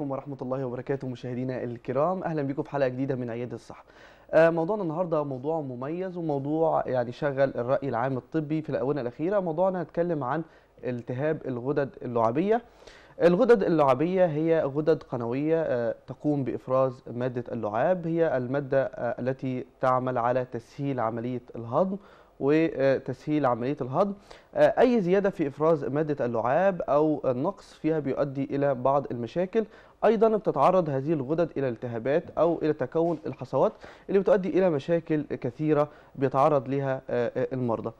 عليكم ورحمة الله وبركاته مشاهدينا الكرام أهلا بكم في حلقة جديدة من عيادة الصحة آه، موضوعنا النهاردة موضوع مميز وموضوع يعني شغل الرأي العام الطبي في الآونة الأخيرة موضوعنا هنتكلم عن التهاب الغدد اللعابية الغدد اللعابية هي غدد قنوية آه، تقوم بإفراز مادة اللعاب هي المادة آه، التي تعمل على تسهيل عملية الهضم وتسهيل عملية الهضم آه، أي زيادة في إفراز مادة اللعاب أو النقص فيها بيؤدي إلى بعض المشاكل أيضا بتتعرض هذه الغدد إلى التهابات أو إلى تكون الحصوات اللي بتؤدي إلى مشاكل كثيرة بيتعرض لها آه، آه، المرضى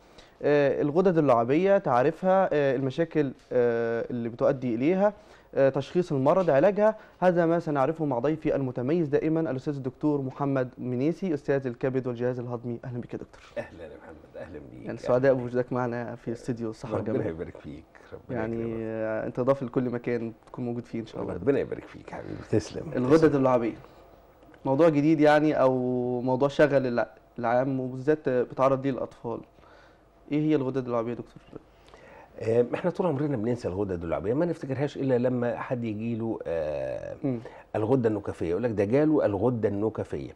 الغدد اللعابية تعرفها المشاكل اللي بتؤدي إليها آه، تشخيص المرض علاجها هذا ما سنعرفه مع ضيفي المتميز دائما الاستاذ الدكتور محمد منيسي استاذ الكبد والجهاز الهضمي اهلا بك يا دكتور اهلا يا محمد اهلا بيك يعني سعداء بوجودك معنا في استديو الصحه الجميله ربنا يبارك فيك ربنا يعني آه، انت ضاف لكل مكان تكون موجود فيه ان شاء الله ربنا يبارك فيك حبيبي تسلم الغدد اللعابيه موضوع جديد يعني او موضوع شغل العام وبالذات بتعرض ليه الاطفال ايه هي الغدد اللعابيه يا دكتور آه، احنا طول عمرنا بننسى الغده الدولابيه ما نفتكرهاش الا لما حد يجي له آه، الغده النكفيه يقول لك ده جاله الغده النكفيه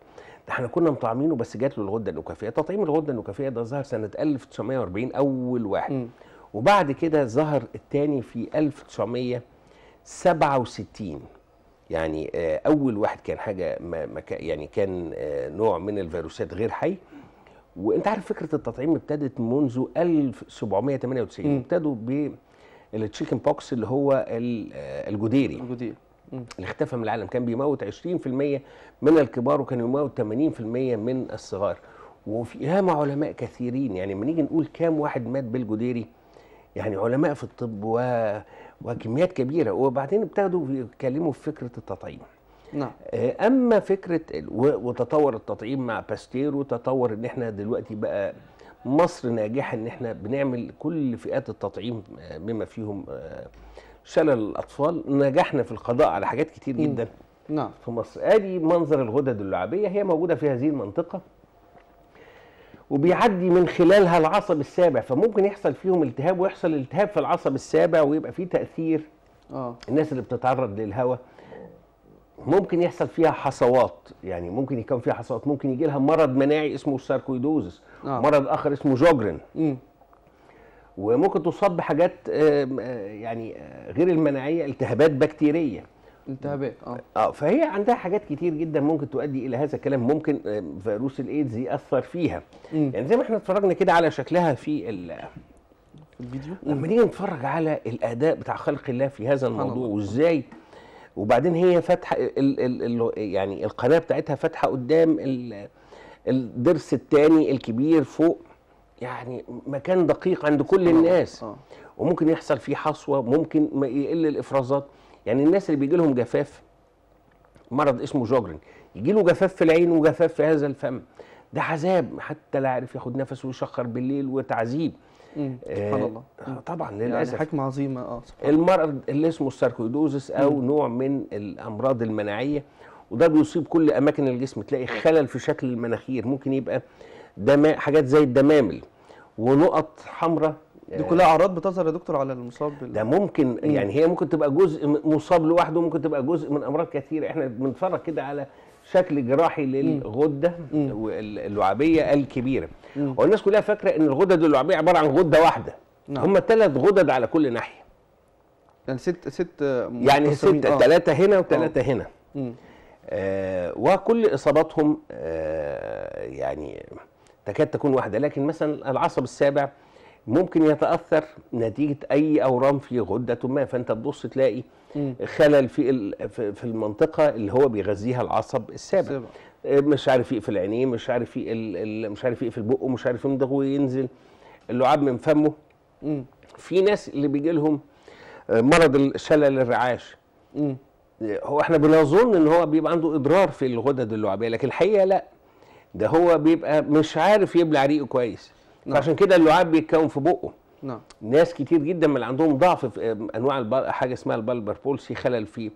ده احنا كنا مطعمينه بس جات له الغده النكفيه تطعيم الغده النكفيه ده ظهر سنه 1940 اول واحد م. وبعد كده ظهر الثاني في 1967 يعني آه، اول واحد كان حاجه ما يعني كان نوع من الفيروسات غير حي م. وانت عارف فكره التطعيم ابتدت منذ 1798 ابتدوا بالتشيكن بوكس اللي هو آه، الجديري الجديري اللي اختفى من العالم كان بيموت 20% من الكبار وكان يموت 80% من الصغار وفي علماء كثيرين يعني لما نيجي نقول كام واحد مات بالجديري يعني علماء في الطب و... وكميات كبيره وبعدين ابتدوا يتكلموا في فكره التطعيم نعم. آه، اما فكره وتطور التطعيم مع باستير وتطور ان احنا دلوقتي بقى مصر ناجحه ان احنا بنعمل كل فئات التطعيم بما آه، فيهم آه، شلل الاطفال نجحنا في القضاء على حاجات كتير جدا نعم في مصر ادي منظر الغدد اللعابيه هي موجوده في هذه المنطقه وبيعدي من خلالها العصب السابع فممكن يحصل فيهم التهاب ويحصل التهاب في العصب السابع ويبقى فيه تاثير اه الناس اللي بتتعرض للهواء ممكن يحصل فيها حصوات يعني ممكن يكون فيها حصوات ممكن يجي لها مرض مناعي اسمه الساركويدوزس آه. مرض اخر اسمه جوجرن م. وممكن تصاب بحاجات آه، يعني آه، غير المناعيه التهابات بكتيريه التهابات اه اه فهي عندها حاجات كتير جدا ممكن تؤدي الى هذا الكلام ممكن آه، فيروس الايدز ياثر فيها م. يعني زي ما احنا اتفرجنا كده على شكلها في الفيديو لما نيجي نتفرج على الاداء بتاع خلق الله في هذا الموضوع وازاي وبعدين هي فاتحه ال ال ال يعني القناه بتاعتها فاتحه قدام الضرس الثاني الكبير فوق يعني مكان دقيق عند كل آه، الناس آه. وممكن يحصل فيه حصوه ممكن يقل الافرازات يعني الناس اللي بيجي لهم جفاف مرض اسمه جوجرن يجي له جفاف في العين وجفاف في هذا الفم ده عذاب حتى لا عارف ياخد نفسه ويشخر بالليل وتعذيب آه، سبحان الله آه، طبعا يعني للاسف حكمه عظيمه اه سبحان المرض اللي اسمه الساركويدوزس او مم. نوع من الامراض المناعيه وده بيصيب كل اماكن الجسم تلاقي خلل في شكل المناخير ممكن يبقى دما حاجات زي الدمامل ونقط حمراء دي كلها اعراض بتظهر يا دكتور على المصاب بال... ده ممكن يعني هي ممكن تبقى جزء مصاب لوحده ممكن تبقى جزء من امراض كثيره احنا بنتفرج كده على شكل جراحي للغده اللعابيه الكبيره والناس كلها فاكره ان الغدد اللعابيه عباره عن غده واحده نعم. هم ثلاث غدد على كل ناحيه يعني ست ست يعني ست ثلاثه آه. هنا وثلاثه آه. هنا آه وكل اصاباتهم آه يعني تكاد تكون واحده لكن مثلا العصب السابع ممكن يتاثر نتيجه اي اورام في غده ما فانت تبص تلاقي خلل في في المنطقه اللي هو بيغذيها العصب السابق آه، مش عارف يقفل عينيه مش عارف يقفل مش عارف يقفل بقه مش عارف يمضغه وينزل اللعاب من فمه في ناس اللي بيجي لهم آه، مرض شلل الرعاش آه، هو احنا بنظن ان هو بيبقى عنده اضرار في الغدد اللعابيه لكن الحقيقه لا ده هو بيبقى مش عارف يبلع ريقه كويس نعم. عشان كده اللعاب بيتكون في بقه نعم ناس كتير جدا من اللي عندهم ضعف في آه، انواع البل... حاجه اسمها البلبر بولسي خلل في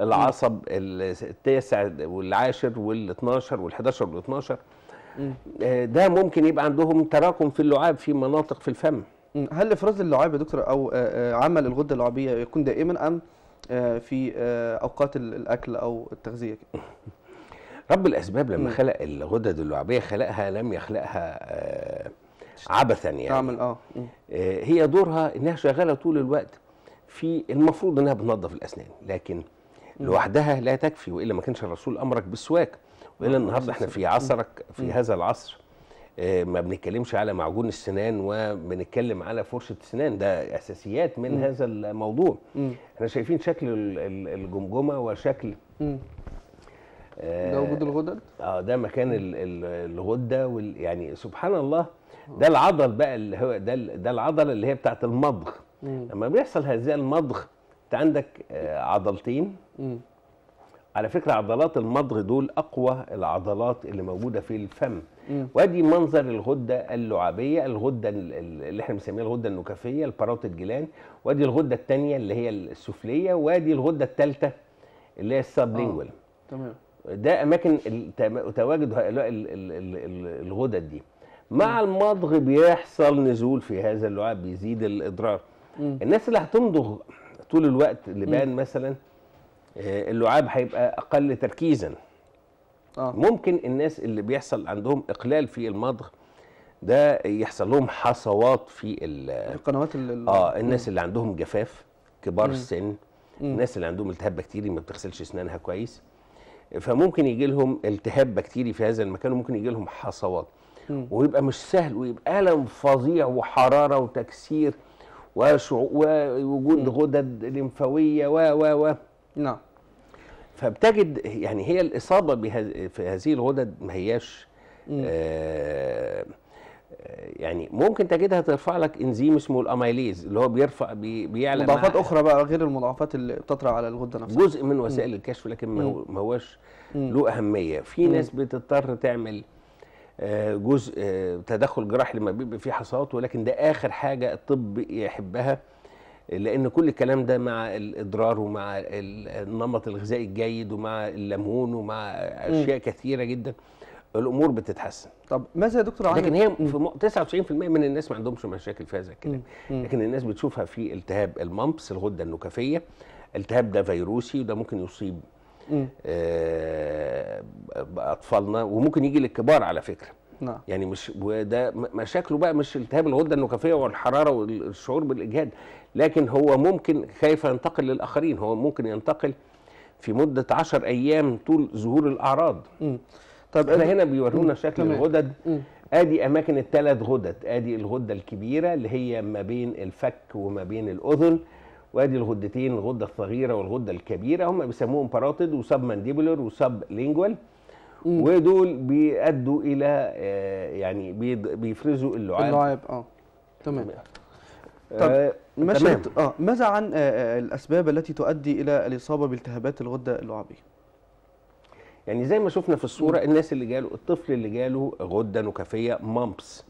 العصب التاسع والعاشر وال12 وال11 وال12 ده ممكن يبقى عندهم تراكم في اللعاب في مناطق في الفم هل افراز اللعاب يا دكتور او آه، آه، عمل الغده اللعابيه يكون دائما ام في اوقات الاكل او التغذيه رب الاسباب لما خلق الغدد اللعابيه خلقها لم يخلقها عبثا يعني تعمل آه. اه هي دورها انها شغاله طول الوقت في المفروض انها بتنظف الاسنان لكن لوحدها لا تكفي والا ما كانش الرسول امرك بالسواك والا آه، النهارده احنا في عصرك في هذا العصر آه، ما بنتكلمش على معجون السنان وبنتكلم على فرشه السنان ده اساسيات من م. هذا الموضوع م. احنا شايفين شكل الجمجمه وشكل ده وجود الغدد اه ده مكان الغده وال يعني سبحان الله ده العضل بقى اللي هو ده ده العضله اللي هي بتاعت المضغ مم. لما بيحصل هذا المضغ انت عندك آه، عضلتين مم. على فكره عضلات المضغ دول اقوى العضلات اللي موجوده في الفم مم. وادي منظر الغده اللعابيه الغده اللي احنا بنسميها الغده النكافيه الباروت جلان وادي الغده الثانيه اللي هي السفليه وادي الغده الثالثه اللي هي السابلينجوال آه، تمام ده اماكن تواجد الغدد دي مع المضغ بيحصل نزول في هذا اللعاب بيزيد الاضرار مم. الناس اللي هتمضغ طول الوقت لبان مثلا آه، اللعاب هيبقى اقل تركيزا آه. ممكن الناس اللي بيحصل عندهم اقلال في المضغ ده يحصل لهم حصوات في القنوات اللي اه الناس اللي عندهم جفاف كبار السن الناس اللي عندهم التهاب بكتيري ما بتغسلش اسنانها كويس فممكن يجي لهم التهاب بكتيري في هذا المكان وممكن يجي لهم حصوات ويبقى مش سهل ويبقى الم فظيع وحراره وتكسير ووجود غدد لمفاويه و و و نعم فبتجد يعني هي الاصابه بهذ... في هذه الغدد ما هياش آه،, آه يعني ممكن تجدها ترفع لك انزيم اسمه الاميليز اللي هو بيرفع بي بيعلى مضاعفات اخرى بقى غير المضاعفات اللي بتطرى على الغده نفسها جزء من وسائل الكشف لكن ما هواش له اهميه في ناس بتضطر تعمل آه، جزء آه، تدخل جراحي لما بيبقى فيه حصوات ولكن ده اخر حاجه الطب يحبها لان كل الكلام ده مع الاضرار ومع النمط الغذائي الجيد ومع الليمون ومع اشياء م. كثيره جدا الامور بتتحسن طب ماذا يا دكتور عادل لكن هي في 99% من الناس ما عندهمش مشاكل في هذا الكلام لكن الناس بتشوفها في التهاب الممبس الغده النكفيه التهاب ده فيروسي وده ممكن يصيب آه، اطفالنا وممكن يجي للكبار على فكره نعم. يعني مش وده مشاكله بقى مش التهاب الغده النخاميه والحراره والشعور بالاجهاد لكن هو ممكن خايف ينتقل للاخرين هو ممكن ينتقل في مده 10 ايام طول ظهور الاعراض م. طب احنا هنا بيورونا شكل مم. الغدد مم. ادي اماكن الثلاث غدد ادي الغده الكبيره اللي هي ما بين الفك وما بين الاذن وادي الغدتين الغده الصغيره والغده الكبيره هم بيسموهم باراتيد وسب مانديبولر وسب لينجوال ودول بيؤدوا الى آه، يعني بيفرزوا اللعاب اللعاب اه تمام طب آه، ماشي اه ماذا عن آه،, آه الاسباب التي تؤدي الى الاصابه بالتهابات الغده اللعابيه؟ يعني زي ما شفنا في الصوره الناس اللي جاله الطفل اللي جاله غده نكفيه مامبس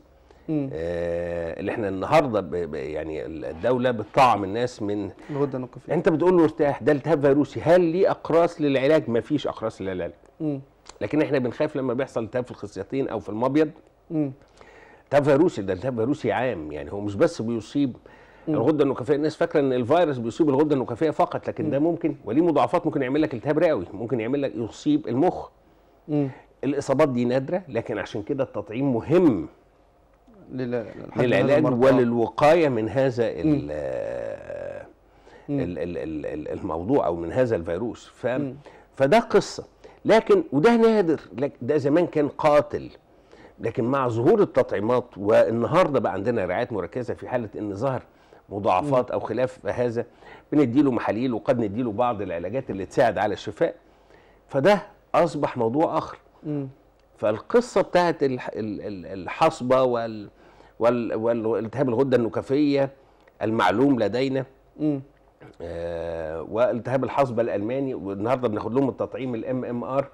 آه، اللي احنا النهارده يعني الدوله بتطعم الناس من الغده النقفيه انت بتقول له ارتاح ده التهاب فيروسي هل ليه اقراص للعلاج؟ ما فيش اقراص للعلاج مم. لكن احنا بنخاف لما بيحصل التهاب في الخصيتين او في المبيض التهاب فيروسي ده التهاب فيروسي عام يعني هو مش بس بيصيب مم. الغده النقفيه الناس فاكره ان الفيروس بيصيب الغده النقفيه فقط لكن مم. ده ممكن وليه مضاعفات ممكن يعمل لك التهاب رئوي ممكن يعمل لك يصيب المخ مم. الاصابات دي نادره لكن عشان كده التطعيم مهم للعلاج وللوقايه من هذا الموضوع او من هذا الفيروس ف فده قصه لكن وده نادر ده زمان كان قاتل لكن مع ظهور التطعيمات والنهارده بقى عندنا رعايات مركزه في حاله ان ظهر مضاعفات او خلاف هذا بنديله محاليل وقد نديله بعض العلاجات اللي تساعد على الشفاء فده اصبح موضوع اخر فالقصه بتاعت الحصبه والتهاب والالتهاب الغده النكفيه المعلوم لدينا آه والتهاب الحصبه الالماني والنهارده بناخد لهم التطعيم الام ام ار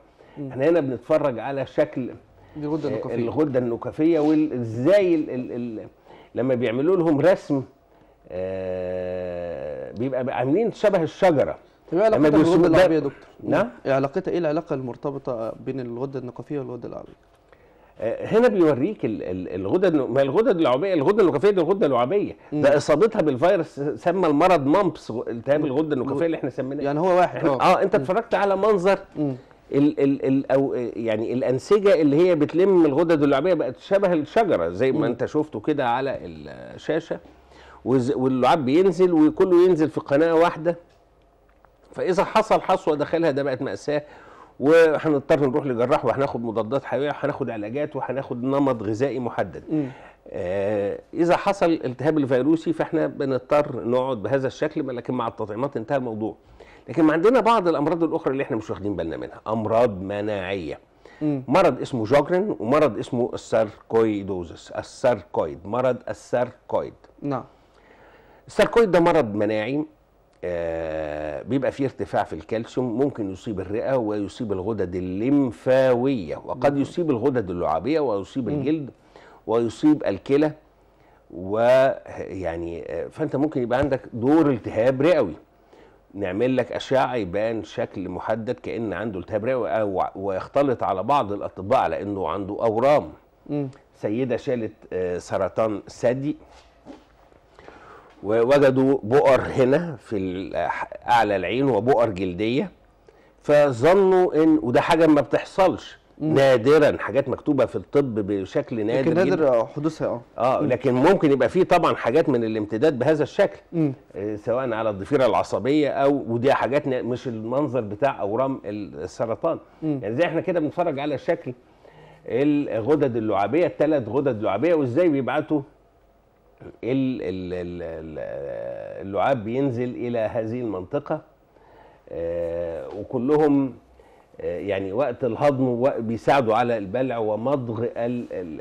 احنا هنا بنتفرج على شكل الغده آه، النكفيه الغده النكفيه وازاي لما بيعملوا لهم رسم آه بيبقى عاملين شبه الشجره طب ايه علاقتها بالغده العربيه يا دكتور؟ نعم إيه علاقتها ايه العلاقه المرتبطه بين الغده النقفيه والغده العربيه؟ آه، هنا بيوريك الغدد ما الغدد اللعابيه الغده النقفيه دي الغده اللعابيه ده اصابتها بالفيروس سمى المرض مامبس التهاب الغده النقفيه اللي احنا سميناه يعني هو واحد آه. اه, انت اتفرجت على منظر الـ الـ ال ال او يعني الانسجه اللي هي بتلم الغدد اللعابيه بقت شبه الشجره زي ما انت شفته كده على الشاشه واللعاب بينزل وكله ينزل في قناه واحده فاذا حصل حصوه داخلها ده بقت ماساه وهنضطر نروح لجراح وهناخد مضادات حيويه وهناخد علاجات وهناخد نمط غذائي محدد آه اذا حصل التهاب الفيروسي فاحنا بنضطر نقعد بهذا الشكل لكن مع التطعيمات انتهى الموضوع لكن ما عندنا بعض الامراض الاخرى اللي احنا مش واخدين بالنا منها امراض مناعيه مرض اسمه جوجرن ومرض اسمه الساركويدوزس الساركويد مرض الساركويد نعم الساركويد ده مرض مناعي آه، بيبقى فيه ارتفاع في الكالسيوم ممكن يصيب الرئه ويصيب الغدد الليمفاويه وقد يصيب الغدد اللعابيه ويصيب الجلد ويصيب الكلى ويعني آه، فانت ممكن يبقى عندك دور التهاب رئوي نعمل لك اشعه يبان شكل محدد كان عنده التهاب رئوي او آه، ويختلط على بعض الاطباء على انه عنده اورام م. سيده شالت سرطان ثدي ووجدوا بؤر هنا في اعلى العين وبؤر جلديه فظنوا ان وده حاجه ما بتحصلش نادرا حاجات مكتوبه في الطب بشكل نادر لكن نادر حدوثها اه اه لكن ممكن يبقى فيه طبعا حاجات من الامتداد بهذا الشكل آه، سواء على الضفيره العصبيه او ودي حاجات مش المنظر بتاع اورام السرطان يعني زي احنا كده بنتفرج على شكل الغدد اللعابيه الثلاث غدد لعابيه وازاي بيبعتوا اللعاب بينزل الى هذه المنطقه آه، وكلهم آه، يعني وقت الهضم بيساعدوا على البلع ومضغ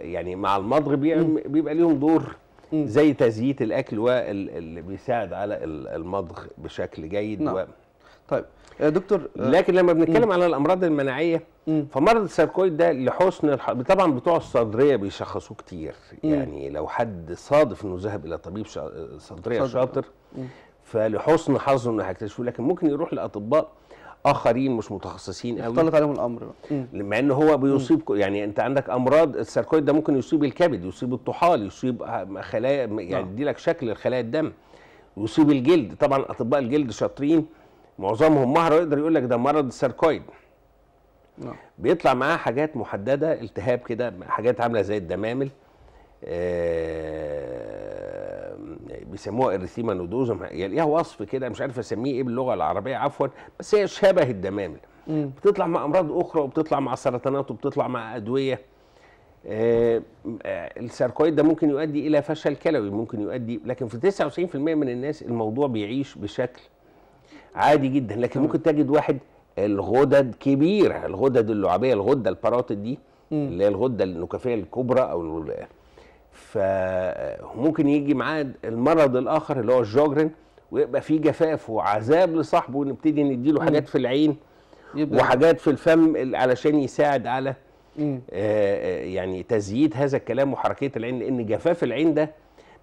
يعني مع المضغ بيبقى ليهم دور زي تزييت الاكل واللي بيساعد على المضغ بشكل جيد نعم. طيب يا آه، دكتور آه، لكن لما بنتكلم على الامراض المناعيه فمرض الساركويد ده لحسن الح... طبعا بتوع الصدريه بيشخصوه كتير يعني لو حد صادف انه ذهب الى طبيب شا... صدريه شاطر فلحسن حظه انه هيكتشفه لكن ممكن يروح لاطباء اخرين مش متخصصين قوي يختلط عليهم الامر مع ان هو بيصيب ك... يعني انت عندك امراض الساركويد ده ممكن يصيب الكبد يصيب الطحال يصيب خلايا يعني آه. يديلك شكل الخلايا الدم يصيب الجلد طبعا اطباء الجلد شاطرين معظمهم مهره يقدر يقول لك ده مرض الساركويد نعم. بيطلع معاه حاجات محدده التهاب كده حاجات عامله زي الدمامل آه، بيسموها الريثيما نودوزم يعني ليها وصف كده مش عارف اسميه ايه باللغه العربيه عفوا بس هي شبه الدمامل مم. بتطلع مع امراض اخرى وبتطلع مع سرطانات وبتطلع مع ادويه آه الساركويد ده ممكن يؤدي الى فشل كلوي ممكن يؤدي لكن في 99% من الناس الموضوع بيعيش بشكل عادي جدا لكن ممكن تجد واحد الغدد كبيره الغدد اللعابيه الغده الباراتيد دي اللي هي الغده النكافيه الكبرى او فممكن يجي معاه المرض الاخر اللي هو الجوجرن ويبقى فيه جفاف وعذاب لصاحبه ونبتدي نديله حاجات في العين يبقى. وحاجات في الفم علشان يساعد على آه،, آه يعني تزييد هذا الكلام وحركيه العين لان جفاف العين ده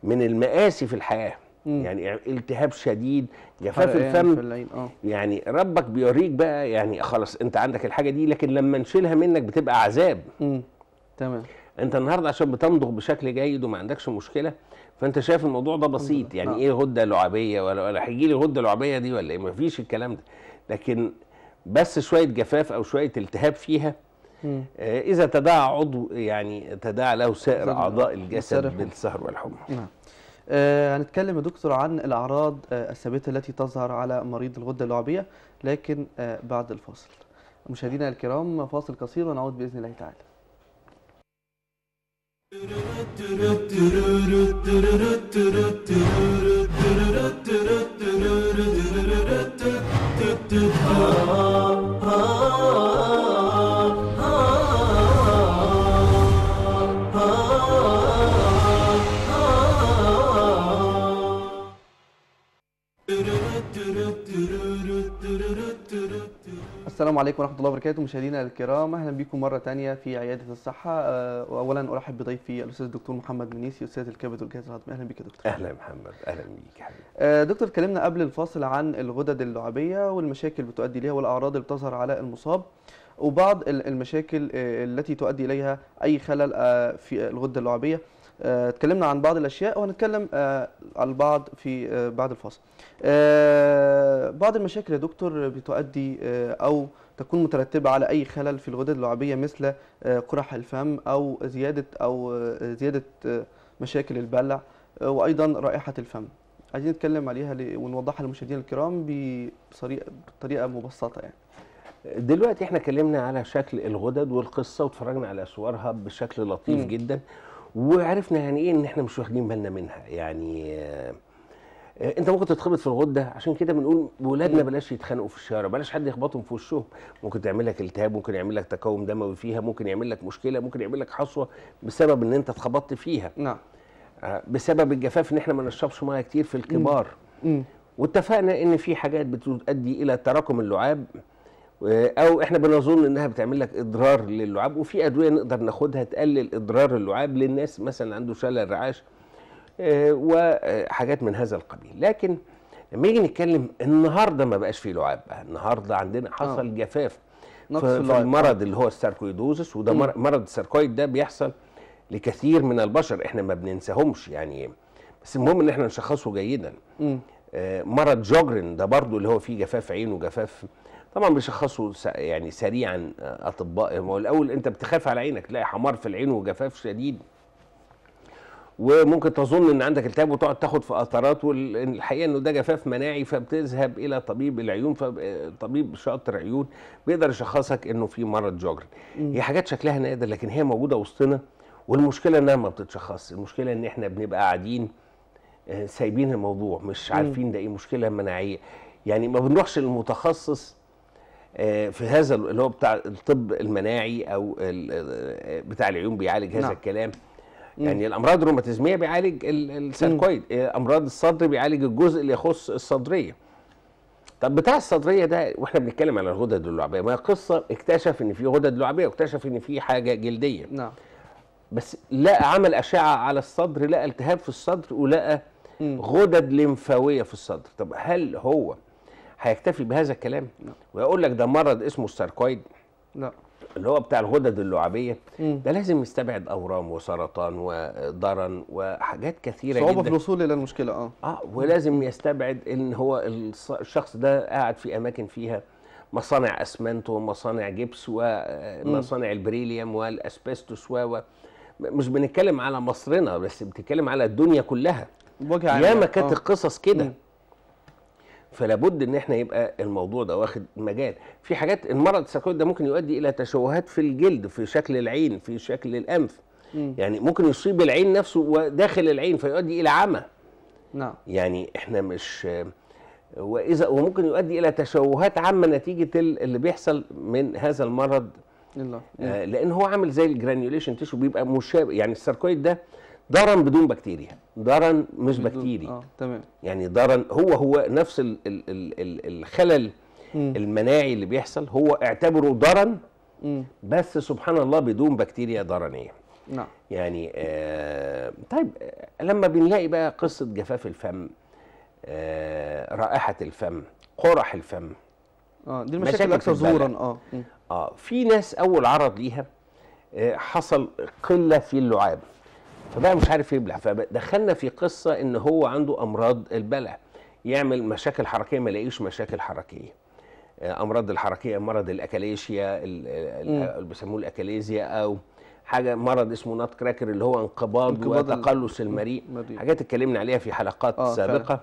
من المآسي في الحياه مم. يعني التهاب شديد جفاف يعني الفم يعني, يعني ربك بيوريك بقى يعني خلاص انت عندك الحاجه دي لكن لما نشيلها منك بتبقى عذاب تمام انت النهارده عشان بتمضغ بشكل جيد وما عندكش مشكله فانت شايف الموضوع ده بسيط يعني آه. ايه غده لعابيه ولا ولا هيجي لي غده لعابيه دي ولا ايه مفيش الكلام ده لكن بس شويه جفاف او شويه التهاب فيها مم. آه اذا تداعى عضو يعني تداعى له سائر اعضاء آه، الجسد بالسهر والحمى نعم. آه، هنتكلم يا دكتور عن الأعراض آه، الثابتة التي تظهر على مريض الغدة اللعابية لكن آه، بعد الفاصل مشاهدينا الكرام فاصل قصير ونعود بإذن الله تعالى السلام عليكم ورحمة الله وبركاته مشاهدينا الكرام أهلا بكم مرة ثانيه في عيادة الصحة وأولا آه، أرحب بضيفي الأستاذ الدكتور محمد منيسي أستاذ الكبد والجهاز الهضمي أهلا بك يا دكتور أهلا محمد أهلا بيك حبيبي آه، دكتور اتكلمنا قبل الفاصل عن الغدد اللعابية والمشاكل بتؤدي ليها والأعراض اللي بتظهر على المصاب وبعض المشاكل آه، التي تؤدي إليها أي خلل في الغدة اللعابية اتكلمنا آه، عن بعض الاشياء وهنتكلم آه، على البعض في آه، بعد الفاصل بعض المشاكل يا دكتور بتؤدي او تكون مترتبه على اي خلل في الغدد اللعابيه مثل قرح الفم او زياده او زياده مشاكل البلع وايضا رائحه الفم عايزين نتكلم عليها ونوضحها للمشاهدين الكرام بطريقه مبسطه يعني دلوقتي احنا اتكلمنا على شكل الغدد والقصه واتفرجنا على صورها بشكل لطيف م. جدا وعرفنا يعني ايه ان احنا مش واخدين بالنا منها يعني آه، انت ممكن تتخبط في الغده عشان كده بنقول ولادنا بلاش يتخانقوا في الشارع بلاش حد يخبطهم في وشهم ممكن تعمل لك التهاب ممكن يعمل لك تكوم دموي فيها ممكن يعمل لك مشكله ممكن يعمل لك حصوه بسبب ان انت اتخبطت فيها نعم آه، بسبب الجفاف ان احنا ما نشربش ميه كتير في الكبار امم واتفقنا ان في حاجات بتؤدي الى تراكم اللعاب او احنا بنظن انها بتعمل لك اضرار للعاب وفي ادويه نقدر ناخدها تقلل اضرار اللعاب للناس مثلا عنده شلل رعاش آه، وحاجات من هذا القبيل لكن لما يجي نتكلم النهارده ما بقاش فيه لعاب النهارده عندنا حصل آه. جفاف في, في المرض اللي هو الساركويدوزس وده م. مرض الساركويد ده بيحصل لكثير من البشر احنا ما بننساهمش يعني بس المهم ان احنا نشخصه جيدا م. آه، مرض جوجرن ده برضو اللي هو فيه جفاف عين وجفاف طبعا بيشخصوا يعني سريعا آه، اطباء هو الاول انت بتخاف على عينك تلاقي حمار في العين وجفاف شديد وممكن تظن ان عندك التهاب وتقعد تاخد في قطرات والحقيقه انه ده جفاف مناعي فبتذهب الى طبيب العيون فطبيب آه، شاطر عيون بيقدر يشخصك انه في مرض جوجر هي حاجات شكلها نادر لكن هي موجوده وسطنا والمشكله انها ما بتتشخص المشكله ان احنا بنبقى قاعدين آه، سايبين الموضوع مش عارفين ده ايه مشكله مناعيه يعني ما بنروحش للمتخصص آه، في هذا اللي هو بتاع الطب المناعي او آه، بتاع العيون بيعالج هذا نعم. الكلام يعني الامراض الروماتيزميه بيعالج الساركويد آه، امراض الصدر بيعالج الجزء اللي يخص الصدريه طب بتاع الصدريه ده واحنا بنتكلم على الغدد اللعابيه ما قصه اكتشف ان في غدد لعابيه واكتشف ان في حاجه جلديه نعم بس لقى عمل اشعه على الصدر لقى التهاب في الصدر ولقى غدد لمفاويه في الصدر طب هل هو هيكتفي بهذا الكلام نعم. ويقول لك ده مرض اسمه الساركويد لا نعم. اللي هو بتاع الغدد اللعابيه ده لازم يستبعد اورام وسرطان وضرن وحاجات كثيره صعوبه في الوصول الى المشكله اه اه ولازم يستبعد ان هو الشخص ده قاعد في اماكن فيها مصانع اسمنت ومصانع جبس ومصانع البريليوم والاسبستوس و مش بنتكلم على مصرنا بس بنتكلم على الدنيا كلها ياما كانت آه. القصص كده فلا بد ان احنا يبقى الموضوع ده واخد مجال في حاجات المرض السكوت ده ممكن يؤدي الى تشوهات في الجلد في شكل العين في شكل الانف يعني ممكن يصيب العين نفسه وداخل العين فيؤدي الى عمى نعم يعني احنا مش واذا وممكن يؤدي الى تشوهات عامه نتيجه اللي بيحصل من هذا المرض الله. آه لان هو عامل زي الجرانيوليشن تيشو بيبقى مشابه يعني السركويد ده درن بدون بكتيريا درن مش بدون. بكتيري اه تمام يعني درن هو هو نفس الـ الـ الـ الـ الخلل مم. المناعي اللي بيحصل هو اعتبره درن بس سبحان الله بدون بكتيريا درنيه نعم يعني آه طيب لما بنلاقي بقى قصه جفاف الفم آه رائحه الفم قرح الفم اه دي المشاكل الاكثر ظهورا اه اه في ناس اول عرض ليها آه حصل قله في اللعاب فبقى مش عارف يبلع فدخلنا في قصه ان هو عنده امراض البلع يعمل مشاكل حركيه ما لاقيش مشاكل حركيه آه، امراض الحركيه مرض الاكاليشيا اللي بيسموه الاكاليزيا او حاجه مرض اسمه نات كراكر اللي هو انقباض, وتقلص المريء حاجات اتكلمنا عليها في حلقات آه سابقه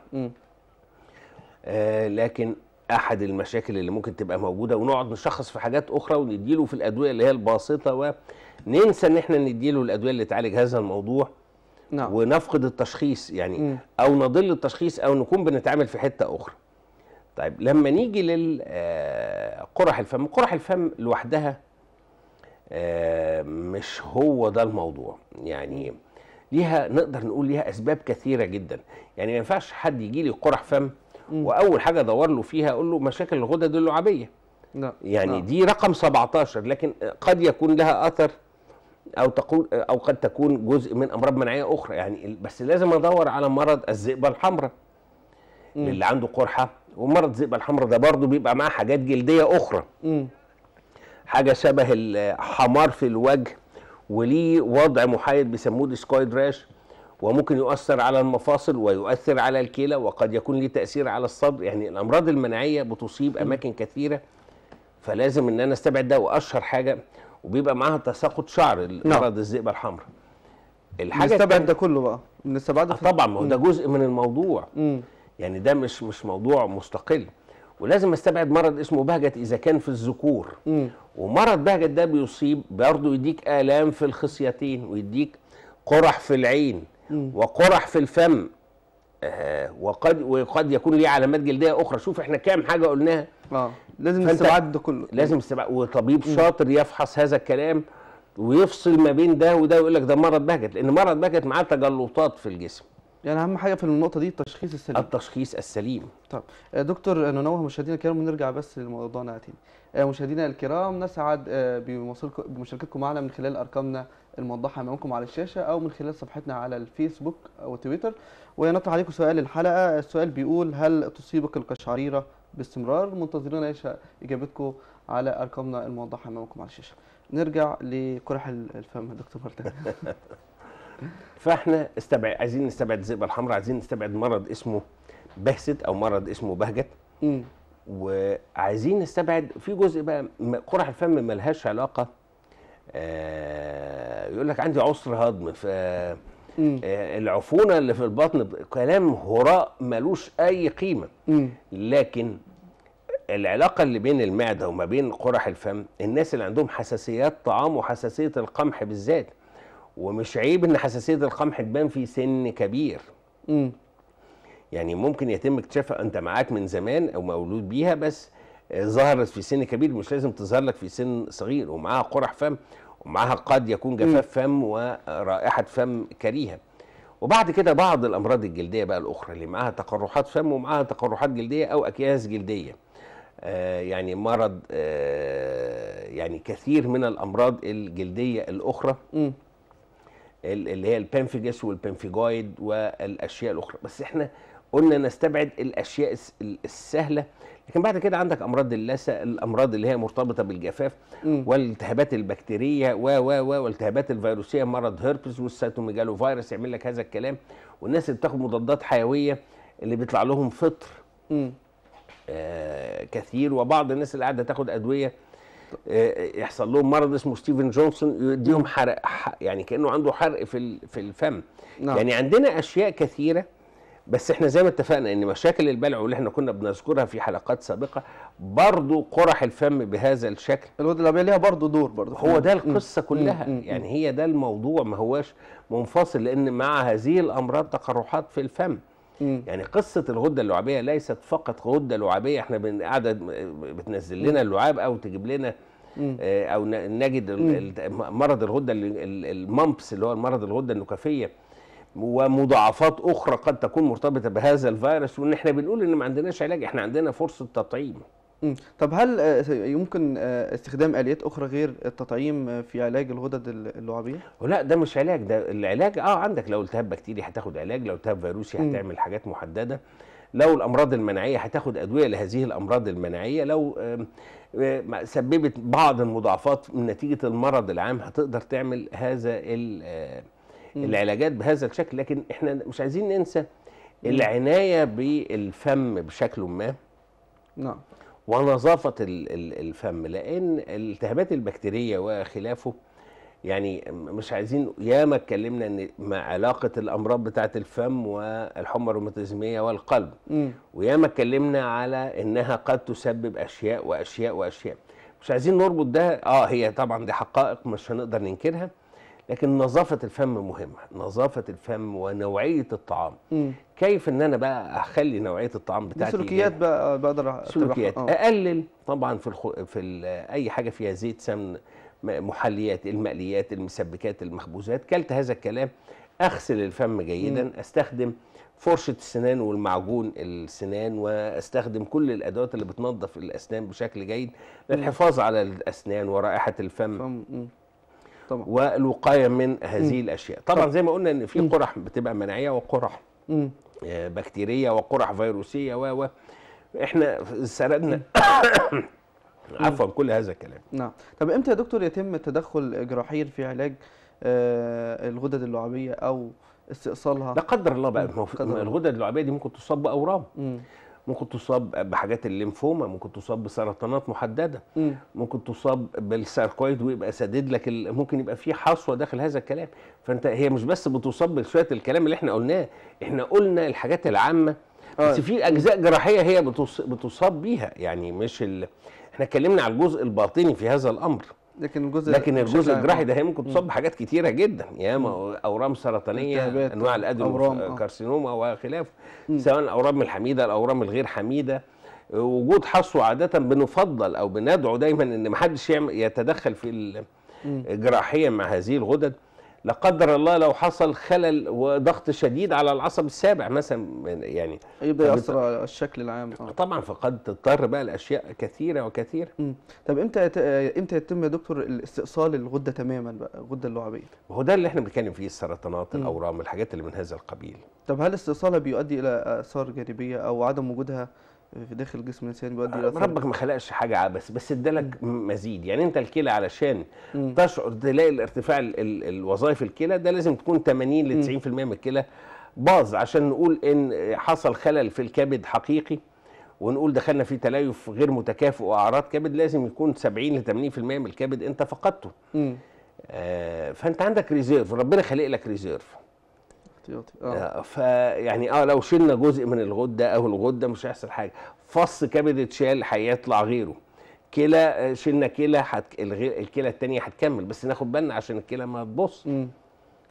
آه لكن احد المشاكل اللي ممكن تبقى موجوده ونقعد نشخص في حاجات اخرى ونديله في الادويه اللي هي الباسطه ننسى ان احنا نديله الادويه اللي تعالج هذا الموضوع نعم. ونفقد التشخيص يعني م. او نضل التشخيص او نكون بنتعامل في حته اخرى طيب لما نيجي للقرح آه، الفم قرح الفم لوحدها آه، مش هو ده الموضوع يعني ليها نقدر نقول ليها اسباب كثيره جدا يعني ما ينفعش حد يجي لي قرح فم واول حاجه ادور له فيها اقول له مشاكل الغدد اللعابيه نعم. يعني نعم. دي رقم 17 لكن قد يكون لها اثر او تكون او قد تكون جزء من امراض مناعيه اخرى يعني بس لازم ادور على مرض الذئبه الحمراء اللي عنده قرحه ومرض الذئبه الحمراء ده برضه بيبقى معاه حاجات جلديه اخرى م. حاجه شبه الحمار في الوجه وليه وضع محايد بيسموه ديسكويد راش وممكن يؤثر على المفاصل ويؤثر على الكلى وقد يكون ليه تاثير على الصدر يعني الامراض المناعيه بتصيب اماكن كثيره فلازم ان انا استبعد ده واشهر حاجه وبيبقى معاها تساقط شعر مرض نعم. الذئبه الحمراء الحاجه نستبعد ده كله بقى نستبعده آه، طبعا ما هو ده جزء من الموضوع مم. يعني ده مش مش موضوع مستقل ولازم استبعد مرض اسمه بهجت اذا كان في الذكور ومرض بهجت ده بيصيب برضه يديك الام في الخصيتين ويديك قرح في العين مم. وقرح في الفم آه وقد وقد يكون ليه علامات جلديه اخرى شوف احنا كام حاجه قلناها اه لازم استبعاد ده كله لازم استبعاد وطبيب شاطر يفحص هذا الكلام ويفصل ما بين ده وده ويقول لك ده مرض بهجت لان مرض بهجت معاه تجلطات في الجسم يعني اهم حاجه في النقطه دي التشخيص السليم التشخيص السليم طب آه، دكتور آه، ننوه مشاهدينا الكرام ونرجع بس لموضوعنا تاني آه، مشاهدينا الكرام نسعد بمشاركتكم معنا من خلال ارقامنا الموضحه امامكم على الشاشه او من خلال صفحتنا على الفيسبوك او تويتر ونطرح عليكم سؤال الحلقه السؤال بيقول هل تصيبك القشعريره باستمرار منتظرين اجابتكم على ارقامنا الموضحه امامكم على الشاشه نرجع لقرح الفم دكتور مرتضى فاحنا استبعد عايزين نستبعد الذئبه الحمراء عايزين نستبعد مرض اسمه بهست او مرض اسمه بهجت وعايزين نستبعد في جزء بقى قرح الفم ملهاش علاقه آه يقول لك عندي عسر هضم ف آه، العفونه اللي في البطن كلام هراء ملوش اي قيمه م. لكن العلاقه اللي بين المعده وما بين قرح الفم الناس اللي عندهم حساسيات طعام وحساسيه القمح بالذات ومش عيب ان حساسيه القمح تبان في سن كبير م. يعني ممكن يتم اكتشافها انت معاك من زمان او مولود بيها بس ظهرت في سن كبير مش لازم تظهر لك في سن صغير ومعاها قرح فم ومعاها قد يكون جفاف فم ورائحه فم كريهه وبعد كده بعض الامراض الجلديه بقى الاخرى اللي معاها تقرحات فم ومعاها تقرحات جلديه او اكياس جلديه آه يعني مرض آه يعني كثير من الامراض الجلديه الاخرى م. اللي هي البنفجس والبنفجويد والاشياء الاخرى بس احنا قلنا نستبعد الاشياء السهله لكن بعد كده عندك امراض اللثه الامراض اللي هي مرتبطه بالجفاف والالتهابات البكتيريه و و و والتهابات الفيروسيه مرض هيربس والسيتوميجالو فيروس يعمل لك هذا الكلام والناس اللي بتاخد مضادات حيويه اللي بيطلع لهم فطر آه كثير وبعض الناس اللي قاعده تاخد ادويه آه، يحصل لهم مرض اسمه ستيفن جونسون يديهم حرق يعني كانه عنده حرق في في الفم نعم. يعني عندنا اشياء كثيره بس احنا زي ما اتفقنا ان مشاكل البلع واللي احنا كنا بنذكرها في حلقات سابقه برضو قرح الفم بهذا الشكل الغده الابيض ليها برضو دور برضو هو ده القصه مم. كلها مم. يعني هي ده الموضوع ما هواش منفصل لان مع هذه الامراض تقرحات في الفم مم. يعني قصه الغده اللعابيه ليست فقط غده لعابيه احنا قاعده بتنزل لنا اللعاب او تجيب لنا مم. آه، او نجد مرض الغده المامبس اللي هو مرض الغده النكافيه ومضاعفات اخرى قد تكون مرتبطه بهذا الفيروس وان احنا بنقول ان ما عندناش علاج احنا عندنا فرصه تطعيم طب هل آه، يمكن آه، استخدام اليات اخرى غير التطعيم آه، في علاج الغدد اللعابيه؟ لا ده مش علاج ده العلاج اه عندك لو التهاب بكتيري هتاخد علاج لو التهاب فيروسي هتعمل حاجات محدده لو الامراض المناعيه هتاخد ادويه لهذه الامراض المناعيه لو سببت بعض المضاعفات من نتيجه المرض العام هتقدر تعمل هذا العلاجات بهذا الشكل لكن احنا مش عايزين ننسى العنايه بالفم بشكل ما نعم ونظافه الفم لان الالتهابات البكتيريه وخلافه يعني مش عايزين ياما اتكلمنا ان ما علاقه الامراض بتاعه الفم والحمى الروماتيزميه والقلب وياما اتكلمنا على انها قد تسبب اشياء واشياء واشياء مش عايزين نربط ده اه هي طبعا دي حقائق مش هنقدر ننكرها لكن نظافه الفم مهمه نظافه الفم ونوعيه الطعام م. كيف ان انا بقى اخلي نوعيه الطعام بتاعتي سلوكيات بقى بقدر سلوكيات آه. اقلل طبعا في الخو... في ال... اي حاجه فيها زيت سمن محليات المقليات المسبكات المخبوزات كلت هذا الكلام اغسل الفم جيدا م. استخدم فرشه السنان والمعجون السنان واستخدم كل الادوات اللي بتنظف الاسنان بشكل جيد للحفاظ على الاسنان ورائحه الفم فم. طبعا. والوقايه من هذه مم. الاشياء طبعا, زي ما قلنا ان في قرح بتبقى مناعيه وقرح مم. آه، بكتيريه وقرح فيروسيه و احنا سردنا عفوا كل هذا الكلام نعم طب امتى يا دكتور يتم التدخل جراحيا في علاج آه، الغدد اللعابيه او استئصالها لا قدر الله بقى الغدد اللعابيه دي ممكن تصاب باورام ممكن تصاب بحاجات الليمفوما ممكن تصاب بسرطانات محدده م. ممكن تصاب بالساركويد ويبقى سدد لك ممكن يبقى في حصوه داخل هذا الكلام فانت هي مش بس بتصاب بشويه الكلام اللي احنا قلناه احنا قلنا الحاجات العامه آه. بس في اجزاء جراحيه هي بتصاب بيها يعني مش ال... احنا اتكلمنا على الجزء الباطني في هذا الامر لكن الجزء لكن الجزء الجراحي ده هي ممكن تصاب بحاجات كتيره جدا ياما اورام سرطانيه انواع الادنو آه. كارسينوما وخلافه سواء الاورام الحميده الاورام الغير حميده وجود حصو عاده بنفضل او بندعو دايما ان ما حدش يتدخل في الجراحيه مع هذه الغدد لا قدر الله لو حصل خلل وضغط شديد على العصب السابع مثلا يعني يبدا ياثر على الشكل العام طبعا, آه. طبعا فقد تضطر بقى لاشياء كثيره وكثيره مم. طب امتى آه، امتى يتم يا دكتور الاستئصال الغده تماما بقى الغده اللعابيه هو ده اللي احنا بنتكلم فيه السرطانات الاورام الحاجات اللي من هذا القبيل طب هل استئصالها بيؤدي الى اثار جانبيه او عدم وجودها في داخل جسم الانسان بيؤدي الى ربك ما خلقش حاجه عبث بس ادالك مزيد يعني انت الكلى علشان م. تشعر تلاقي الارتفاع الوظائف الكلى ده لازم تكون 80 ل 90% من الكلى باظ عشان نقول ان حصل خلل في الكبد حقيقي ونقول دخلنا في تليف غير متكافئ واعراض كبد لازم يكون 70 ل 80% من الكبد انت فقدته آه فانت عندك ريزيرف ربنا خلق لك ريزيرف احتياطي اه, آه، فيعني اه لو شلنا جزء من الغده او الغده مش هيحصل حاجه فص كبد اتشال هيطلع غيره كلى آه، شلنا كلى حت... الكلى الثانيه هتكمل بس ناخد بالنا عشان الكلى ما تبص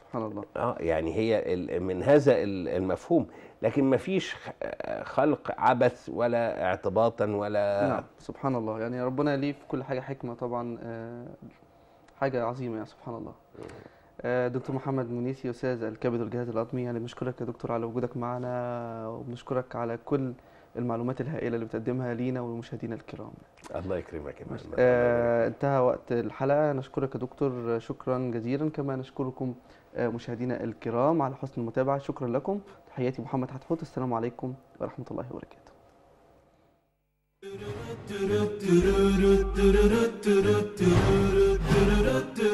سبحان الله اه يعني هي من هذا المفهوم لكن ما فيش آه، خلق عبث ولا اعتباطا ولا نعم سبحان الله يعني ربنا ليه في كل حاجه حكمه طبعا حاجه عظيمه يا يعني، سبحان الله آه، دكتور محمد منيسي استاذ الكبد والجهاز الهضمي يعني بنشكرك يا دكتور على وجودك معنا وبنشكرك على كل المعلومات الهائله اللي بتقدمها لينا ولمشاهدينا الكرام الله يكرمك يا آه انتهى وقت الحلقه نشكرك يا دكتور شكرا جزيلا كما نشكركم آه، مشاهدينا الكرام على حسن المتابعه شكرا لكم تحياتي محمد حتحوت السلام عليكم ورحمه الله وبركاته Do do do do do do do do do do do do